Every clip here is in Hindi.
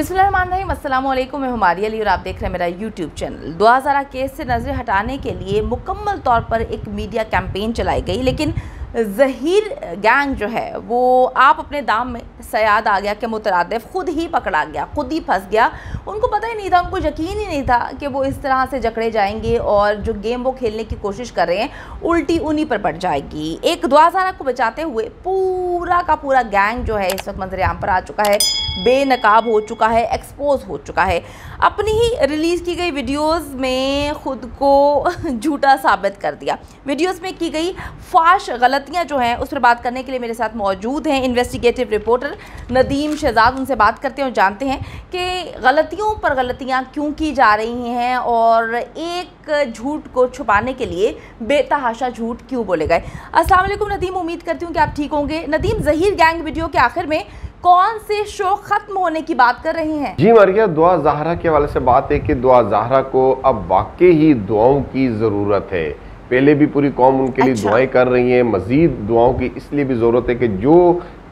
बिस्मिल्लाम मैं हमारी अली और आप देख रहे हैं मेरा यूट्यूब चैनल दुआ ज़रा केस से नज़रें हटाने के लिए मुकम्मल तौर पर एक मीडिया कैंपेन चलाई गई लेकिन जहीर गैंग जो है वो आप अपने दाम में सयाद आ गया कि मुतरद ख़ुद ही पकड़ा गया ख़ुद ही फंस गया उनको पता ही नहीं था उनको यकीन ही नहीं था कि वो इस तरह से जकड़े जाएंगे और जो गेम वो खेलने की कोशिश कर रहे हैं उल्टी उन्हीं पर पड़ जाएगी एक दुआ जारा को बचाते हुए पूरा का पूरा गैंग जो है इस वक्त मंजर आम पर आ चुका है बेनकाब हो चुका है एक्सपोज हो चुका है अपनी ही रिलीज़ की गई वीडियोस में ख़ुद को झूठा साबित कर दिया वीडियोस में की गई फाश गलतियां जो हैं उस पर बात करने के लिए मेरे साथ मौजूद हैं इन्वेस्टिगेटिव रिपोर्टर नदीम शहजाद उनसे बात करते हैं और जानते हैं कि गलतियों पर गलतियाँ क्यों की जा रही हैं और एक झूठ को छुपाने के लिए बेतहाशा झूठ क्यों बोले गए असलम नदीम उम्मीद करती हूँ कि आप ठीक होंगे नदीम जहीर गैंग वीडियो के आखिर में कौन से शो खत्म होने की बात कर रही हैं? जी मारिया दुआ जहरा के वाले से बात है कि दुआ जहरा को अब वाकई ही दुआओं की ज़रूरत है पहले भी पूरी कौम उनके अच्छा। लिए दुआएं कर रही है मज़ीद दुआओं की इसलिए भी ज़रूरत है कि जो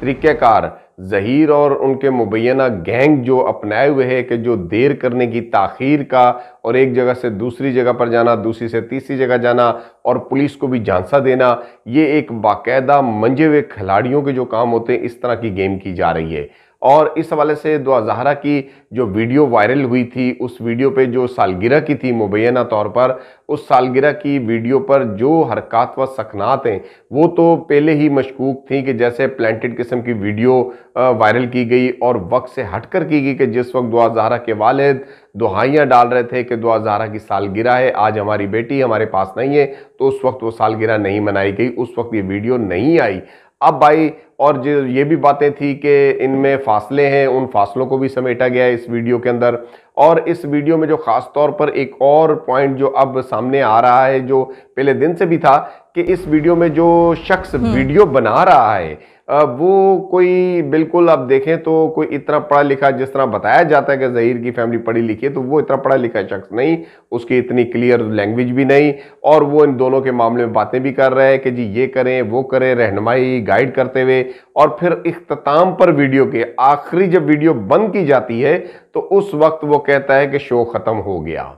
तरीकेकार जहीर और उनके मुबैना गैंग जो अपनाए हुए है कि जो देर करने की ताखीर का और एक जगह से दूसरी जगह पर जाना दूसरी से तीसरी जगह जाना और पुलिस को भी झांसा देना ये एक बाकायदा मंजे हुए खिलाड़ियों के जो काम होते हैं इस तरह की गेम की जा रही है और इस हवाले से दुआ जहरा की जो वीडियो वायरल हुई थी उस वीडियो पे जो सालगिरह की थी मुबैना तौर पर उस सालगिरह की वीडियो पर जो हरकत व हैं वो तो पहले ही मशकूक थी कि जैसे प्लान्टेड किस्म की वीडियो वायरल की गई और वक्त से हटकर की गई कि जिस वक्त दुआ जहरा के वालद दुहाइयाँ डाल रहे थे कि दुआ जहरा की सालगिरह है आज हमारी बेटी हमारे पास नहीं है तो उस वक्त वो सालगिरह नहीं मनाई गई उस वक्त ये वीडियो नहीं आई अब भाई और जो ये भी बातें थी कि इनमें फासले हैं उन फासलों को भी समेटा गया है इस वीडियो के अंदर और इस वीडियो में जो ख़ास तौर पर एक और पॉइंट जो अब सामने आ रहा है जो पहले दिन से भी था कि इस वीडियो में जो शख्स हम्म। वीडियो बना रहा है वो कोई बिल्कुल आप देखें तो कोई इतना पढ़ा लिखा जिस तरह बताया जाता है कि जहीर की फैमिली पढ़ी लिखी है तो वो इतना पढ़ा लिखा शख्स नहीं उसकी इतनी क्लियर लैंग्वेज भी नहीं और वो इन दोनों के मामले में बातें भी कर रहे हैं कि जी ये करें वो करें रहनुमाई गाइड करते हुए और फिर इख्ताम पर वीडियो के आखिरी जब वीडियो बंद की जाती है तो उस वक्त वो कहता है कि शो ख़त्म हो गया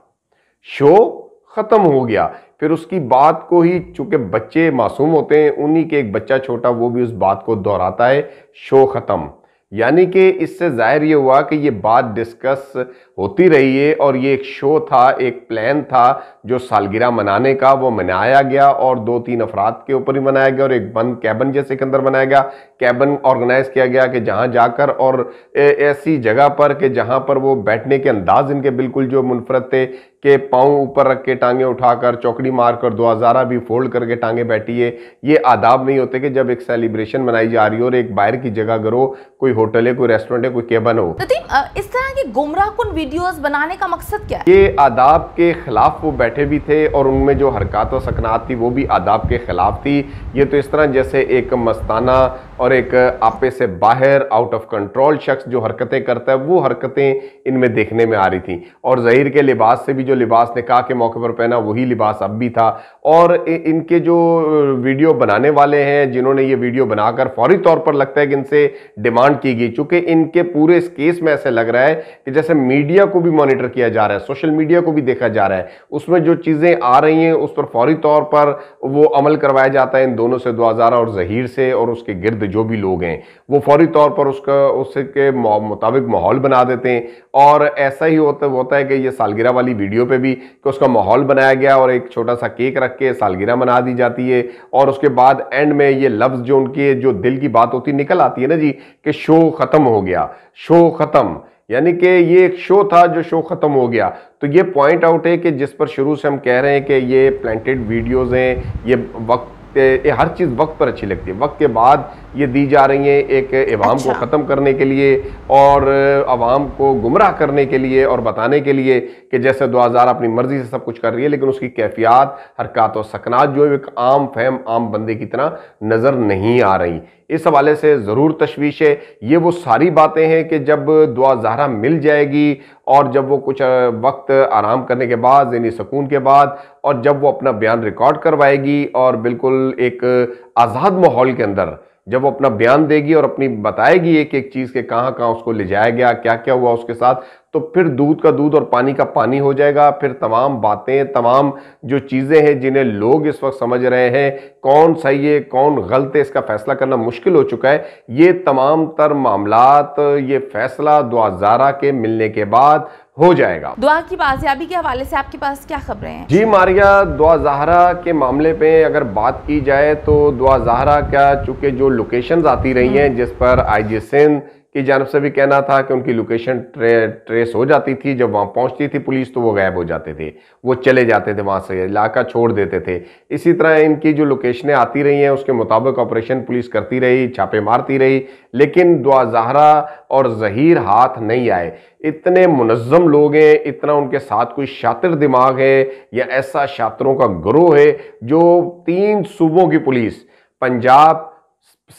शो ख़त्म हो गया फिर उसकी बात को ही चूंकि बच्चे मासूम होते हैं उन्हीं के एक बच्चा छोटा वो भी उस बात को दोहराता है शो ख़त्म यानी कि इससे जाहिर ये हुआ कि ये बात डिस्कस होती रही है और ये एक शो था एक प्लान था जो सालगिरह मनाने का वो मनाया गया और दो तीन अफराद के ऊपर ही मनाया गया और एक बंद कैबन जैसे के अंदर बनाया गया कैबन ऑर्गेनाइज किया गया कि जहाँ जाकर और ऐसी जगह पर कि जहाँ पर वो बैठने के अंदाज इनके बिल्कुल जो मुनफरद थे के पाँव ऊपर रख के टांगे उठाकर चौकड़ी मारकर दो हज़ारा भी फोल्ड करके टांगे है ये आदाब नहीं होते कि जब एक सेलिब्रेशन मनाई जा रही हो और एक बाहर की जगह करो हो कोई होटल है कोई रेस्टोरेंट है कोई केबन हो इस तरह की गुमराह वीडियोस बनाने का मकसद क्या है ये आदाब के खिलाफ वो बैठे बैठे भी थे और उनमें जो हरकत व सकनात थी वो भी आदाब के ख़िलाफ़ थी ये तो इस तरह जैसे एक मस्ताना और एक आपे से बाहर आउट ऑफ कंट्रोल शख्स जो हरकतें करता है वो हरकतें इनमें देखने में आ रही थी और ज़हिर के लिबास से भी जो लिबास निकाह के मौके पर पहना वही लिबास अब भी था और इनके जो वीडियो बनाने वाले हैं जिन्होंने ये वीडियो बनाकर फौरी तौर पर लगता है कि इनसे डिमांड की गई चूँकि इनके पूरे इस केस में ऐसे लग रहा है कि जैसे मीडिया को भी मॉनिटर किया जा रहा है सोशल मीडिया को भी देखा जा रहा है उसमें जो चीज़ें आ रही हैं उस पर फौरी तौर पर वो अमल करवाया जाता है इन दोनों से हज़ारा और जहीर से और उसके गिरद जो भी लोग हैं वो फौरी तौर पर उसका उसके मुताबिक माहौल बना देते हैं और ऐसा ही होता होता है कि ये सालगिरह वाली वीडियो पे भी कि उसका माहौल बनाया गया और एक छोटा सा केक रख के सालगिरह मना दी जाती है और उसके बाद एंड में ये लफ्ज़ जो उनके जो दिल की बात होती निकल आती है ना जी कि शो ख़त्म हो गया शो ख़त्म यानी कि ये एक शो था जो शो ख़त्म हो गया तो ये पॉइंट आउट है कि जिस पर शुरू से हम कह रहे हैं कि ये प्लेंटेड वीडियोज़ हैं ये वक्त ये हर चीज़ वक्त पर अच्छी लगती है वक्त के बाद ये दी जा रही हैं एक इवाम अच्छा। को ख़त्म करने के लिए और आवाम को गुमराह करने के लिए और बताने के लिए कि जैसे दो हज़ार अपनी मर्ज़ी से सब कुछ कर रही है लेकिन उसकी कैफियत हरकत और सकनात जो है एक आम फहम आम बंदे की तरह नज़र नहीं आ रही इस हवाले से ज़रूर तशवीश है ये वो सारी बातें हैं कि जब दुआ जहरा मिल जाएगी और जब वो कुछ वक्त आराम करने के बाद जहनी सुकून के बाद और जब वो अपना बयान रिकॉर्ड करवाएगी और बिल्कुल एक आज़ाद माहौल के अंदर जब वो अपना बयान देगी और अपनी बताएगी एक एक चीज के कहाँ कहाँ उसको ले जाया गया क्या क्या हुआ उसके साथ तो फिर दूध का दूध और पानी का पानी हो जाएगा फिर तमाम बातें तमाम जो चीज़ें हैं जिन्हें लोग इस वक्त समझ रहे हैं कौन सही है कौन गलत है इसका फैसला करना मुश्किल हो चुका है ये तमाम तर मामला ये फैसला दुआजारा के मिलने के बाद हो जाएगा दुआ की बाजियाबी के हवाले से आपके पास क्या खबरें हैं जी मारिया दुआ जहरा के मामले पे अगर बात की जाए तो दुआ जहरा का चूंकि जो लोकेशंस आती रही हैं हम्म। जिस पर आई जी सिंध की जानब से भी कहना था कि उनकी लोकेशन ट्रे, ट्रेस हो जाती थी जब वहाँ पहुँचती थी पुलिस तो वो गायब हो जाते थे वो चले जाते थे वहाँ से इलाका छोड़ देते थे इसी तरह इनकी जो लोकेशनें आती रही हैं उसके मुताबिक ऑपरेशन पुलिस करती रही छापे मारती रही लेकिन दुआ जहरा और जहीर हाथ नहीं आए इतने मुनज़म लोग हैं इतना उनके साथ कोई शातिर दिमाग है या ऐसा शातरों का ग्रोह है जो तीन सूबों की पुलिस पंजाब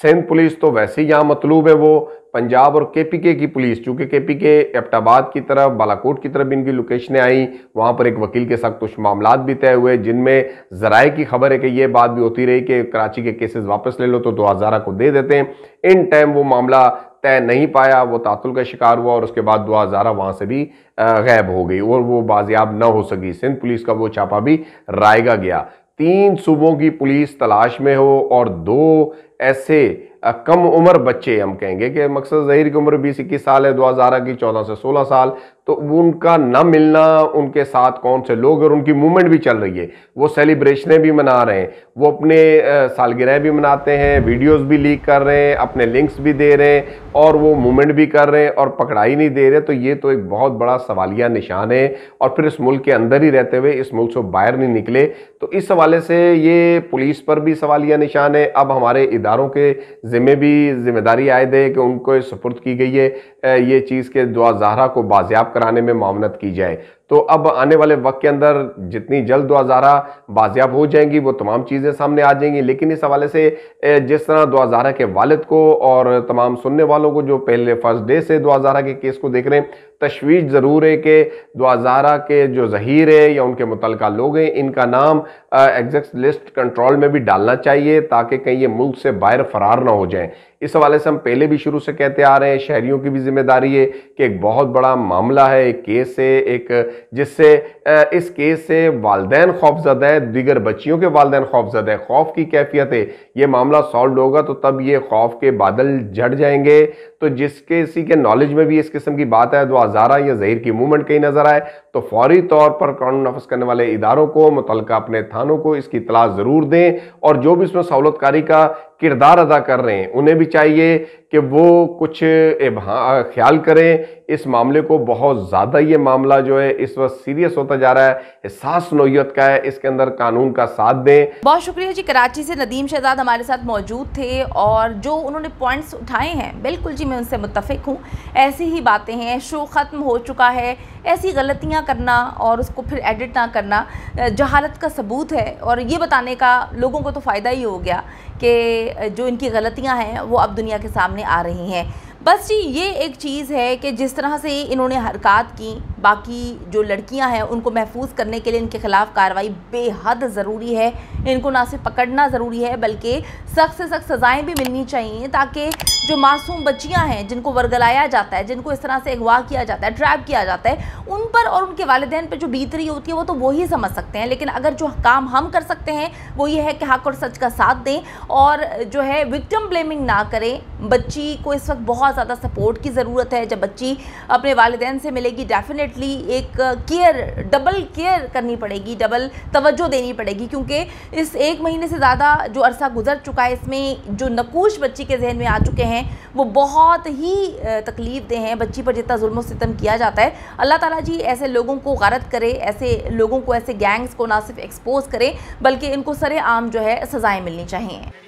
सिंध पुलिस तो वैसे ही यहाँ मतलूब है वो पंजाब और केपीके की पुलिस चूंकि केपीके एबटाबाद की तरफ बालाकोट की तरफ भी इनकी लोकेशनें आई वहाँ पर एक वकील के साथ कुछ मामला भी तय हुए जिनमें जराए की खबर है कि ये बात भी होती रही कि कराची के केसेस वापस ले लो तो दो हज़ारा को दे देते हैं इन टाइम वो मामला तय नहीं पाया वो तातुल का शिकार हुआ और उसके बाद दुआ हज़ारा वहाँ से भी गायब हो गई और वो बाजियाब ना हो सकी सिंध पुलिस का वो छापा भी रायगा गया तीन सूबों की पुलिस तलाश में हो और दो ऐसे कम उम्र बच्चे हम कहेंगे कि मकसद जहिर की उम्र बीस इक्कीस साल है दो हज़ार की चौदह से सोलह साल तो उनका ना मिलना उनके साथ कौन से लोग और उनकी मूवमेंट भी चल रही है वो सेलिब्रेशनें भी मना रहे हैं वो अपने सालगिरह भी मनाते हैं वीडियोस भी लीक कर रहे हैं अपने लिंक्स भी दे रहे हैं और वो मूवमेंट भी कर रहे हैं और पकड़ाई नहीं दे रहे तो ये तो एक बहुत बड़ा सवालिया निशान है और फिर इस मुल्क के अंदर ही रहते हुए इस मुल्क से बाहर नहीं निकले तो इस हवाले से ये पुलिस पर भी सवालिया निशान है अब हमारे इदारे इदारों के ज़िम्मे भी जिम्मेदारी आए दे कि उनको सपुर्द की गई है ये चीज़ के दुआ जहरा को बाजियाब कराने में मामनत की जाए तो अब आने वाले वक्त के अंदर जितनी जल्द दुआ जहरा बाजियाब हो जाएंगी वो तमाम चीज़ें सामने आ जाएंगी लेकिन इस हवाले से जिस तरह दुआ जहरा के वालद को और तमाम सुनने वालों को जो पहले फर्स्ट डे से दुआ जहरा के केस को देख रहे हैं तशवीश ज़रूर है कि दुआजारा के जो जहीर है या उनके मुतल लोग हैं इनका नाम एग्जैक्ट लिस्ट कंट्रोल में भी डालना चाहिए ताकि कहीं ये मुल्क से बाहर फरार ना हो जाएं इस हवाले से हम पहले भी शुरू से कहते आ रहे हैं शहरीों की भी जिम्मेदारी है कि एक बहुत बड़ा मामला है एक केस है एक जिससे इस केस से वालदे खौफज़द है दीगर बच्चियों के वालदे खौफज़द है खौफ की कैफियत है ये मामला सॉल्व होगा तो तब ये खौफ के बादल जड़ जाएंगे तो जिसके इसी के नॉलेज में भी इस किस्म की बात है दुआ जारा या जहर की मूवमेंट कहीं नजर आए तो फौरी तौर पर कानून नफज करने वाले इदारों को मुतल अपने थानों को इसकी इतला ज़रूर दें और जो भी इसमें सहूलतकारी का किरदार अदा कर रहे हैं उन्हें भी चाहिए कि वो कुछ हाँ, ख्याल करें इस मामले को बहुत ज़्यादा ये मामला जो है इस वक्त सीरियस होता जा रहा है एहसास नोयत का है इसके अंदर कानून का साथ दें बहुत शुक्रिया जी कराची से नदीम शहजाद हमारे साथ मौजूद थे और जो उन्होंने पॉइंट्स उठाए हैं बिल्कुल जी मैं उनसे मुतफ़ हूँ ऐसी ही बातें हैं शो ख़त्म हो चुका है ऐसी गलतियाँ करना और उसको फिर एडिट ना करना जहालत का सबूत है और ये बताने का लोगों को तो फ़ायदा ही हो गया कि जो इनकी गलतियां हैं वो अब दुनिया के सामने आ रही हैं बस जी ये एक चीज़ है कि जिस तरह से इन्होंने हरकत की बाकी जो लड़कियां हैं उनको महफूज करने के लिए इनके ख़िलाफ़ कार्रवाई बेहद ज़रूरी है इनको ना सिर्फ पकड़ना ज़रूरी है बल्कि सख्त से सख्त सज़ाएँ भी मिलनी चाहिए ताकि जो मासूम बच्चियाँ हैं जिनको वर्गलाया जाता है जिनको इस तरह से अगवा किया जाता है ट्रैप किया जाता है उन पर और उनके वालदेन पर जो बीतरी होती है वो तो वही समझ सकते हैं लेकिन अगर जो काम हम कर सकते हैं वो ये है कि हक और सच का साथ दें और जो है विक्टम ब्लेमिंग ना करें बच्ची को इस वक्त बहुत ज़्यादा सपोर्ट की ज़रूरत है जब बच्ची अपने वालदेन से मिलेगी डेफिनेट डेफिनेटली एक केयर डबल केयर करनी पड़ेगी डबल तवज्जो देनी पड़ेगी क्योंकि इस एक महीने से ज़्यादा जो अरसा गुजर चुका है इसमें जो नकूश बच्ची के जहन में आ चुके हैं वो बहुत ही तकलीफ दे हैं बच्ची पर जितना जुल्म सितम किया जाता है अल्लाह ताला जी ऐसे लोगों को गारत करे ऐसे लोगों को ऐसे गैंग्स को ना सिर्फ एक्सपोज करें बल्कि इनको सरेआम जो है सज़ाएँ मिलनी चाहिए